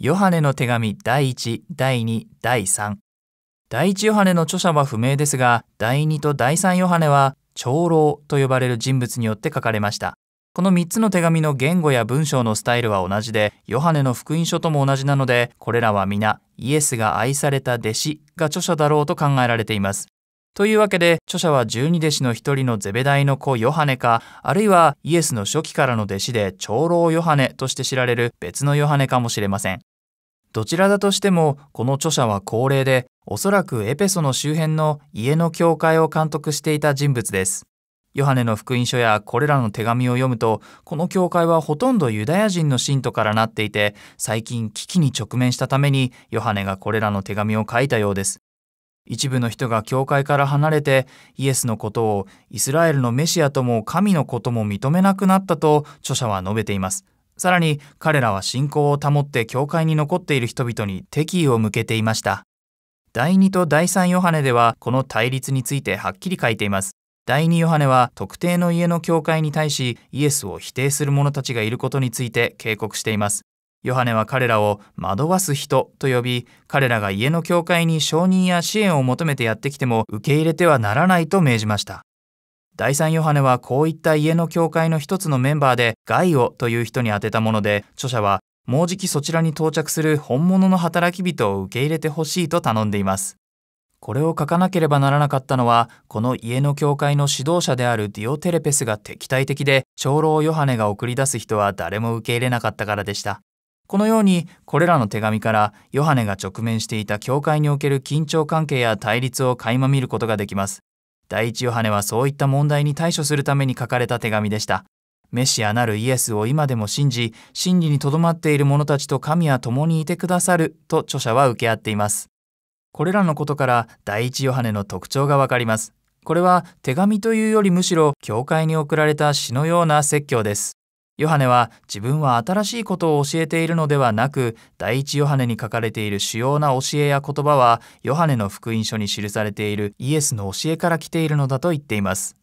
ヨハネの手紙第1、第2、第3。第1ヨハネの著者は不明ですが、第2と第3ヨハネは長老と呼ばれる人物によって書かれました。この3つの手紙の言語や文章のスタイルは同じで、ヨハネの福音書とも同じなので、これらは皆、イエスが愛された弟子が著者だろうと考えられています。というわけで、著者は十二弟子の一人のゼベダイの子ヨハネか、あるいはイエスの初期からの弟子で長老ヨハネとして知られる別のヨハネかもしれません。どちらだとしてもこの著者は高齢でおそらくエペソの周辺の家の教会を監督していた人物ですヨハネの福音書やこれらの手紙を読むとこの教会はほとんどユダヤ人の信徒からなっていて最近危機に直面したためにヨハネがこれらの手紙を書いたようです一部の人が教会から離れてイエスのことをイスラエルのメシアとも神のことも認めなくなったと著者は述べていますさらに彼らは信仰を保って教会に残っている人々に敵意を向けていました。第2と第3ヨハネではこの対立についてはっきり書いています。第2ヨハネは特定の家の教会に対しイエスを否定する者たちがいることについて警告しています。ヨハネは彼らを惑わす人と呼び、彼らが家の教会に承認や支援を求めてやってきても受け入れてはならないと命じました。第三ヨハネはこういった家の教会の一つのメンバーでガイオという人に宛てたもので著者はもうじきそちらに到着する本物の働き人を受け入れてほしいと頼んでいますこれを書かなければならなかったのはこの家の教会の指導者であるディオテレペスが敵対的で長老ヨハネが送り出す人は誰も受け入れなかったからでしたこのようにこれらの手紙からヨハネが直面していた教会における緊張関係や対立を垣間見ることができます第一ヨハネはそういった問題に対処するために書かれた手紙でした。メシアなるイエスを今でも信じ、真理にとどまっている者たちと神は共にいてくださると著者は受け合っています。これらのことから第一ヨハネの特徴がわかります。これは手紙というよりむしろ教会に送られた詩のような説教です。ヨハネは自分は新しいことを教えているのではなく第一ヨハネに書かれている主要な教えや言葉はヨハネの福音書に記されているイエスの教えから来ているのだと言っています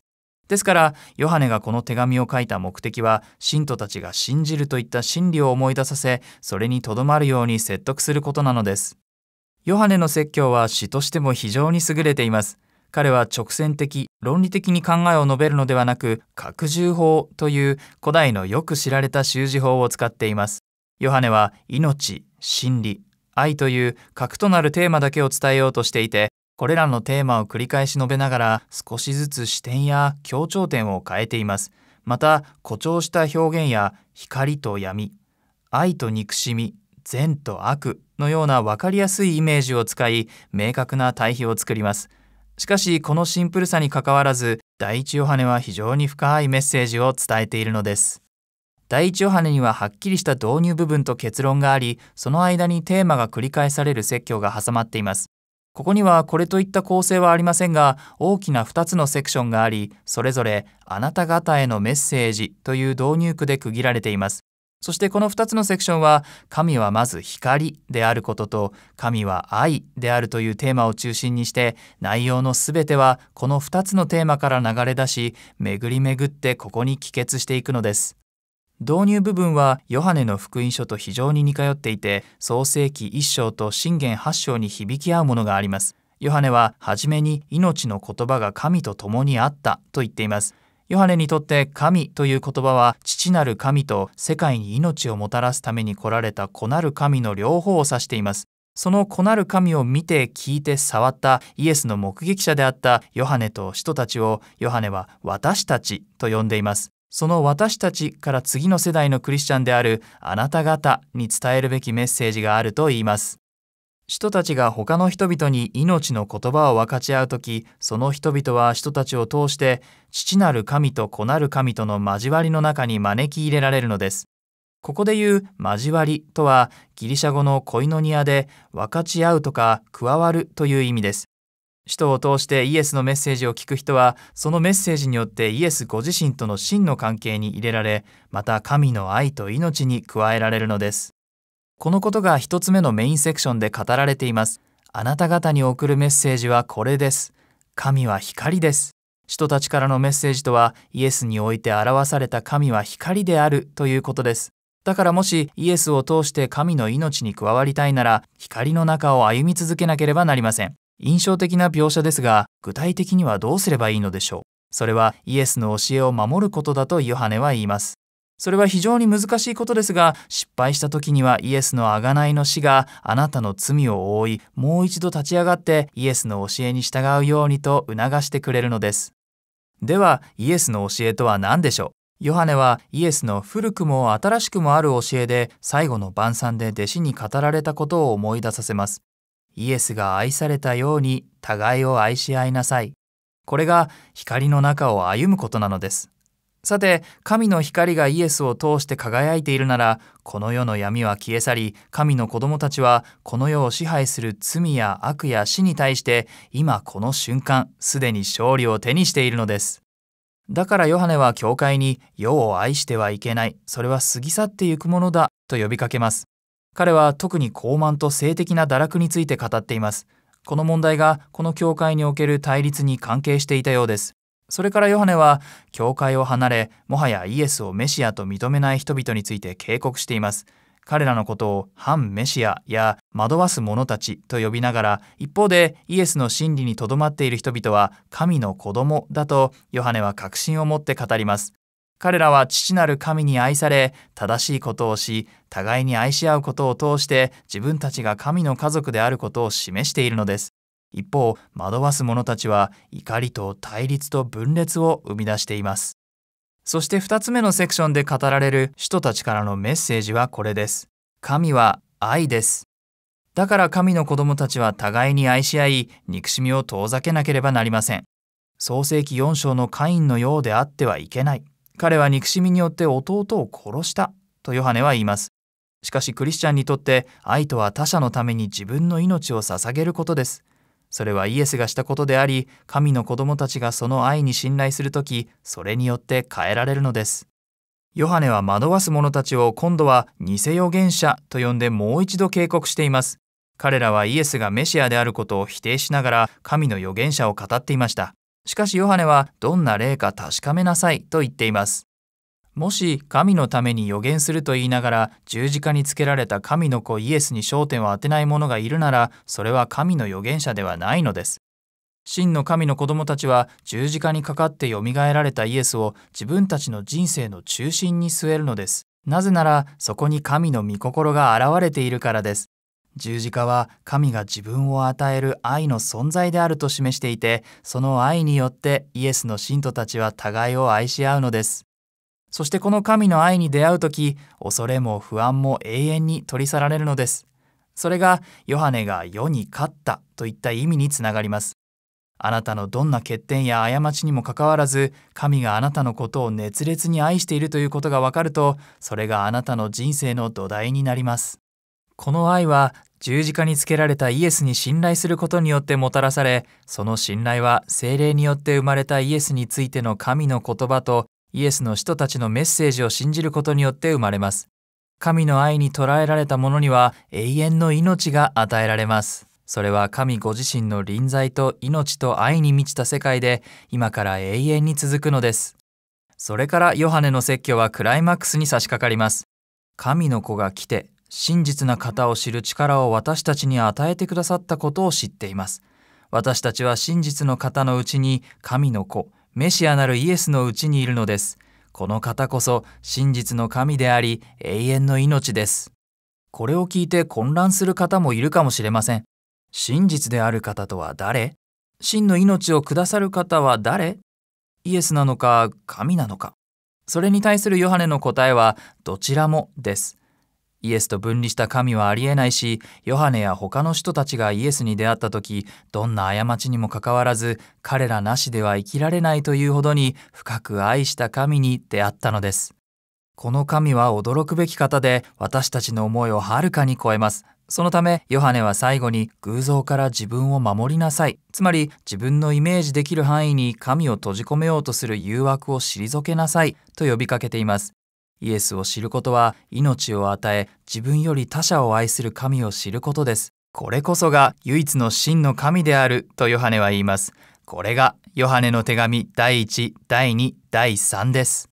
ですからヨハネがこの手紙を書いた目的は信徒たちが信じるといった真理を思い出させそれにとどまるように説得することなのですヨハネの説教は詩としても非常に優れています彼は直線的論理的に考えを述べるのではなく拡充法という古代のよく知られた習字法を使っていますヨハネは命真理愛という核となるテーマだけを伝えようとしていてこれらのテーマを繰り返し述べながら少しずつ視点や強調点を変えていますまた誇張した表現や光と闇愛と憎しみ善と悪のような分かりやすいイメージを使い明確な対比を作りますしかしこのシンプルさにかかわらず第一ヨハネは非常に深いメッセージを伝えているのです第一ヨハネにははっきりした導入部分と結論がありその間にテーマが繰り返される説教が挟まっていますここにはこれといった構成はありませんが大きな2つのセクションがありそれぞれ「あなた方へのメッセージ」という導入句で区切られていますそしてこの2つのセクションは神はまず光であることと神は愛であるというテーマを中心にして内容の全てはこの2つのテーマから流れ出し巡り巡ってここに帰結していくのです。導入部分はヨハネの福音書と非常に似通っていて創世紀1章と信玄8章に響き合うものがあります。ヨハネは初めに命の言葉が神と共にあったと言っています。ヨハネにとって神という言葉は父なる神と世界に命をもたらすために来られた子なる神の両方を指しています。その子なる神を見て聞いて触ったイエスの目撃者であったヨハネと使徒たちをヨハネは私たちと呼んでいます。その私たちから次の世代のクリスチャンであるあなた方に伝えるべきメッセージがあると言います。人たちが他の人々に命の言葉を分かち合う時その人々は人たちを通して父なる神と子なる神との交わりの中に招き入れられるのですここで言う交わりとはギリシャ語のコイノニアで分かち合うとか加わるという意味です人を通してイエスのメッセージを聞く人はそのメッセージによってイエスご自身との真の関係に入れられまた神の愛と命に加えられるのですこのことが一つ目のメインセクションで語られています。あなた方に送るメッセージはこれです。神は光です。人たちからのメッセージとは、イエスにおいて表された神は光であるということです。だからもしイエスを通して神の命に加わりたいなら、光の中を歩み続けなければなりません。印象的な描写ですが、具体的にはどうすればいいのでしょう。それはイエスの教えを守ることだとヨハネは言います。それは非常に難しいことですが失敗した時にはイエスの贖いの死があなたの罪を覆いもう一度立ち上がってイエスの教えに従うようにと促してくれるのですではイエスの教えとは何でしょうヨハネはイエスの古くも新しくもある教えで最後の晩餐で弟子に語られたことを思い出させますイエスが愛されたように互いを愛し合いなさいこれが光の中を歩むことなのですさて神の光がイエスを通して輝いているならこの世の闇は消え去り神の子供たちはこの世を支配する罪や悪や死に対して今この瞬間すでに勝利を手にしているのですだからヨハネは教会に世を愛してはいけないそれは過ぎ去ってゆくものだと呼びかけます彼は特に傲慢と性的な堕落について語っていますこの問題がこの教会における対立に関係していたようですそれからヨハネは教会を離れもはやイエスをメシアと認めない人々について警告しています彼らのことを反メシアや惑わす者たちと呼びながら一方でイエスの真理にとどまっている人々は神の子供だとヨハネは確信を持って語ります彼らは父なる神に愛され正しいことをし互いに愛し合うことを通して自分たちが神の家族であることを示しているのです一方惑わす者たちは怒りと対立と分裂を生み出していますそして2つ目のセクションで語られる使徒たちからのメッセージはこれです神は愛ですだから神の子供たちは互いに愛し合い憎しみを遠ざけなければなりません創世紀4章のカインのようであってはいけない彼は憎しみによって弟を殺したとヨハネは言いますしかしクリスチャンにとって愛とは他者のために自分の命を捧げることですそれはイエスがしたことであり神の子供たちがその愛に信頼する時それによって変えられるのですヨハネは惑わす者たちを今度は偽預言者と呼んでもう一度警告しています彼らはイエスがメシアであることを否定しながら神の預言者を語っていましたしかしヨハネはどんな霊か確かめなさいと言っていますもし神のために予言すると言いながら十字架につけられた神の子イエスに焦点を当てない者がいるならそれは神の預言者ではないのです。真の神の子供たちは十字架にかかってよみがえられたイエスを自分たちの人生の中心に据えるのです。なぜならそこに神の御心が現れているからです。十字架は神が自分を与える愛の存在であると示していてその愛によってイエスの信徒たちは互いを愛し合うのです。そしてこの神の愛に出会う時恐れも不安も永遠に取り去られるのですそれがヨハネが世に勝ったといった意味につながりますあなたのどんな欠点や過ちにもかかわらず神があなたのことを熱烈に愛しているということがわかるとそれがあなたの人生の土台になりますこの愛は十字架につけられたイエスに信頼することによってもたらされその信頼は精霊によって生まれたイエスについての神の言葉とイエスの人たちのメッセージを信じることによって生まれます。神の愛に捉えられた者には永遠の命が与えられます。それは神ご自身の臨在と命と愛に満ちた世界で今から永遠に続くのです。それからヨハネの説教はクライマックスに差し掛かります。神の子が来て真実な方を知る力を私たちに与えてくださったことを知っています。私たちは真実の方のうちに神の子、メシアなるイエスのうちにいるのです。この方こそ真実の神であり永遠の命です。これを聞いて混乱する方もいるかもしれません。真実である方とは誰真の命をくださる方は誰イエスなのか神なのかそれに対するヨハネの答えはどちらもです。イエスと分離した神はありえないし、ヨハネや他の人たちがイエスに出会った時、どんな過ちにもかかわらず、彼らなしでは生きられないというほどに深く愛した神に出会ったのです。この神は驚くべき方で、私たちの思いをはるかに超えます。そのため、ヨハネは最後に偶像から自分を守りなさい。つまり、自分のイメージできる範囲に神を閉じ込めようとする誘惑を退けなさいと呼びかけています。イエスを知ることは命を与え自分より他者を愛する神を知ることです。これこそが唯一の真の神であるとヨハネは言います。これがヨハネの手紙第1、第2、第3です。